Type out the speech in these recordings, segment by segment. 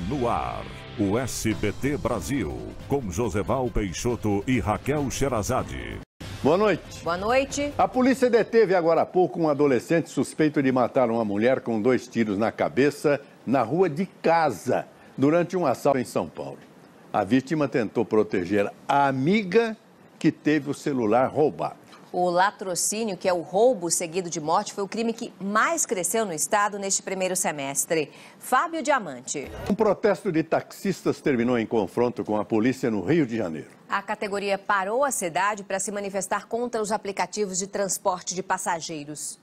no ar. O SBT Brasil, com Joseval Peixoto e Raquel Sherazade. Boa noite. Boa noite. A polícia deteve agora há pouco um adolescente suspeito de matar uma mulher com dois tiros na cabeça na rua de casa durante um assalto em São Paulo. A vítima tentou proteger a amiga que teve o celular roubado. O latrocínio, que é o roubo seguido de morte, foi o crime que mais cresceu no estado neste primeiro semestre. Fábio Diamante. Um protesto de taxistas terminou em confronto com a polícia no Rio de Janeiro. A categoria parou a cidade para se manifestar contra os aplicativos de transporte de passageiros.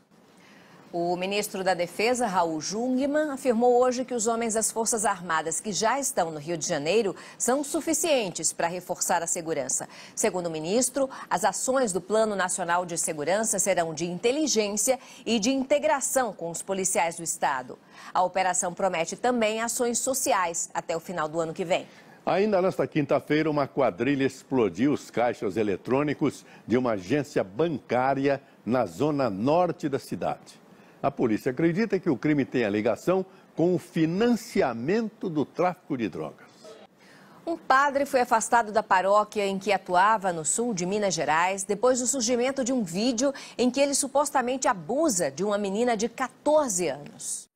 O ministro da Defesa, Raul Jungmann, afirmou hoje que os homens das Forças Armadas que já estão no Rio de Janeiro são suficientes para reforçar a segurança. Segundo o ministro, as ações do Plano Nacional de Segurança serão de inteligência e de integração com os policiais do Estado. A operação promete também ações sociais até o final do ano que vem. Ainda nesta quinta-feira, uma quadrilha explodiu os caixas eletrônicos de uma agência bancária na zona norte da cidade. A polícia acredita que o crime a ligação com o financiamento do tráfico de drogas. Um padre foi afastado da paróquia em que atuava no sul de Minas Gerais depois do surgimento de um vídeo em que ele supostamente abusa de uma menina de 14 anos.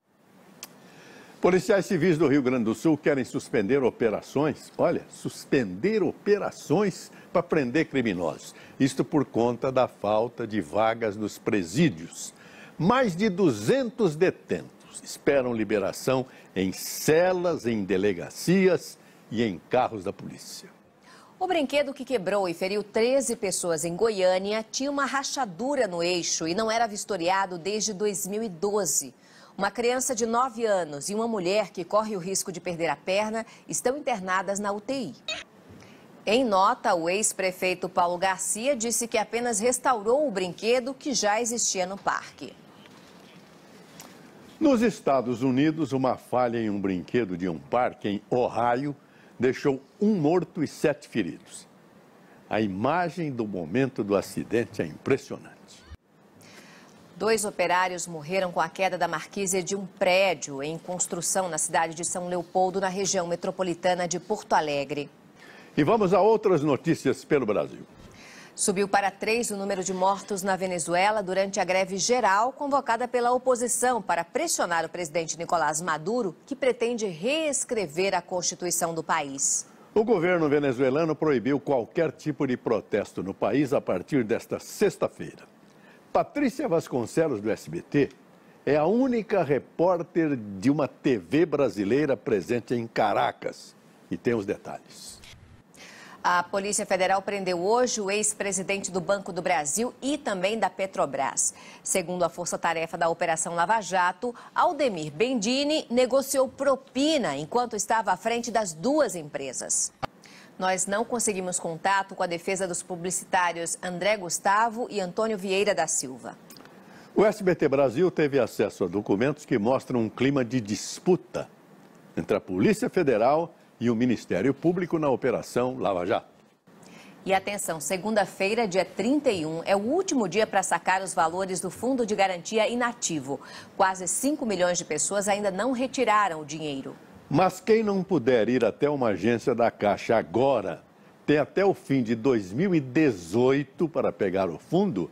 Policiais civis do Rio Grande do Sul querem suspender operações, olha, suspender operações para prender criminosos. Isto por conta da falta de vagas nos presídios. Mais de 200 detentos esperam liberação em celas, em delegacias e em carros da polícia. O brinquedo que quebrou e feriu 13 pessoas em Goiânia tinha uma rachadura no eixo e não era vistoriado desde 2012. Uma criança de 9 anos e uma mulher que corre o risco de perder a perna estão internadas na UTI. Em nota, o ex-prefeito Paulo Garcia disse que apenas restaurou o brinquedo que já existia no parque. Nos Estados Unidos, uma falha em um brinquedo de um parque em Ohio deixou um morto e sete feridos. A imagem do momento do acidente é impressionante. Dois operários morreram com a queda da marquise de um prédio em construção na cidade de São Leopoldo, na região metropolitana de Porto Alegre. E vamos a outras notícias pelo Brasil. Subiu para três o número de mortos na Venezuela durante a greve geral convocada pela oposição para pressionar o presidente Nicolás Maduro, que pretende reescrever a Constituição do país. O governo venezuelano proibiu qualquer tipo de protesto no país a partir desta sexta-feira. Patrícia Vasconcelos, do SBT, é a única repórter de uma TV brasileira presente em Caracas. E tem os detalhes. A Polícia Federal prendeu hoje o ex-presidente do Banco do Brasil e também da Petrobras. Segundo a força-tarefa da Operação Lava Jato, Aldemir Bendini negociou propina enquanto estava à frente das duas empresas. Nós não conseguimos contato com a defesa dos publicitários André Gustavo e Antônio Vieira da Silva. O SBT Brasil teve acesso a documentos que mostram um clima de disputa entre a Polícia Federal e e o Ministério Público na Operação Lava Jato. E atenção, segunda-feira, dia 31, é o último dia para sacar os valores do Fundo de Garantia Inativo. Quase 5 milhões de pessoas ainda não retiraram o dinheiro. Mas quem não puder ir até uma agência da Caixa agora, tem até o fim de 2018 para pegar o fundo,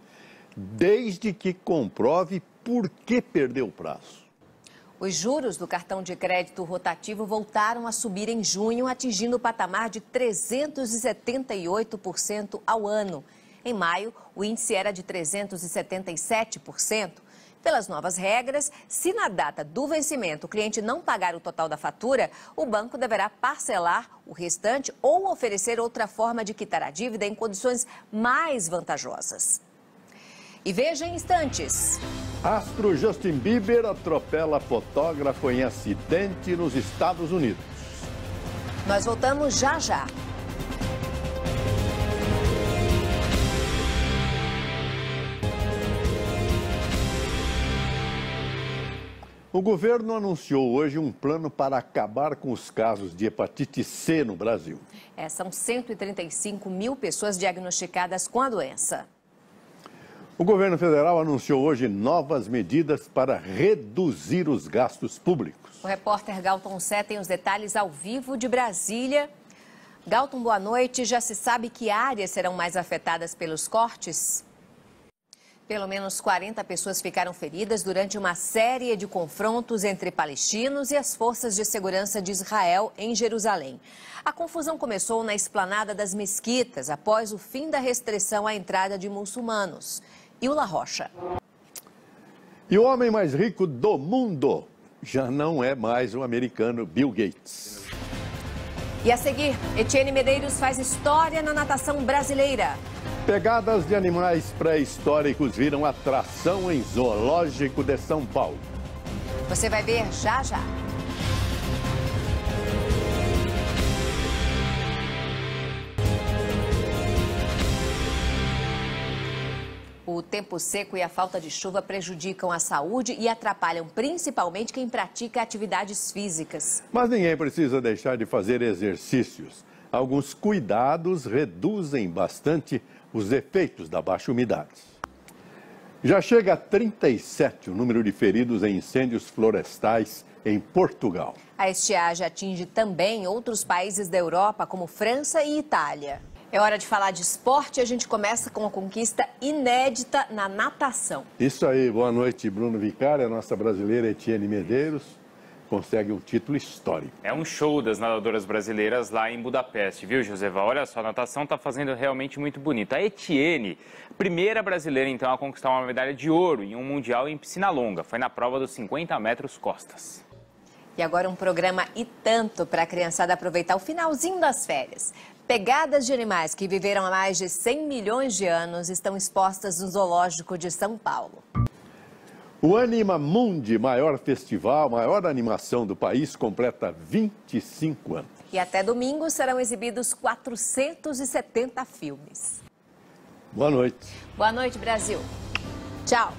desde que comprove por que perdeu o prazo. Os juros do cartão de crédito rotativo voltaram a subir em junho, atingindo o patamar de 378% ao ano. Em maio, o índice era de 377%. Pelas novas regras, se na data do vencimento o cliente não pagar o total da fatura, o banco deverá parcelar o restante ou oferecer outra forma de quitar a dívida em condições mais vantajosas. E veja em instantes. Astro Justin Bieber atropela fotógrafo em acidente nos Estados Unidos. Nós voltamos já já. O governo anunciou hoje um plano para acabar com os casos de hepatite C no Brasil. É, são 135 mil pessoas diagnosticadas com a doença. O governo federal anunciou hoje novas medidas para reduzir os gastos públicos. O repórter Galton Sé tem os detalhes ao vivo de Brasília. Galton, boa noite. Já se sabe que áreas serão mais afetadas pelos cortes? Pelo menos 40 pessoas ficaram feridas durante uma série de confrontos entre palestinos e as forças de segurança de Israel em Jerusalém. A confusão começou na esplanada das mesquitas, após o fim da restrição à entrada de muçulmanos. Iula Rocha. E o homem mais rico do mundo já não é mais o americano Bill Gates. E a seguir, Etienne Medeiros faz história na natação brasileira. Pegadas de animais pré-históricos viram atração em zoológico de São Paulo. Você vai ver já já. tempo seco e a falta de chuva prejudicam a saúde e atrapalham principalmente quem pratica atividades físicas. Mas ninguém precisa deixar de fazer exercícios. Alguns cuidados reduzem bastante os efeitos da baixa umidade. Já chega a 37 o número de feridos em incêndios florestais em Portugal. A estiagem atinge também outros países da Europa, como França e Itália. É hora de falar de esporte e a gente começa com uma conquista inédita na natação. Isso aí, boa noite, Bruno Vicari, a nossa brasileira Etienne Medeiros consegue um título histórico. É um show das nadadoras brasileiras lá em Budapeste, viu, Joseva? Olha só, a natação está fazendo realmente muito bonita. A Etienne, primeira brasileira, então, a conquistar uma medalha de ouro em um Mundial em piscina longa. Foi na prova dos 50 metros costas. E agora um programa e tanto para a criançada aproveitar o finalzinho das férias. Pegadas de animais que viveram há mais de 100 milhões de anos estão expostas no Zoológico de São Paulo. O Anima Mundi, maior festival, maior animação do país, completa 25 anos. E até domingo serão exibidos 470 filmes. Boa noite. Boa noite, Brasil. Tchau.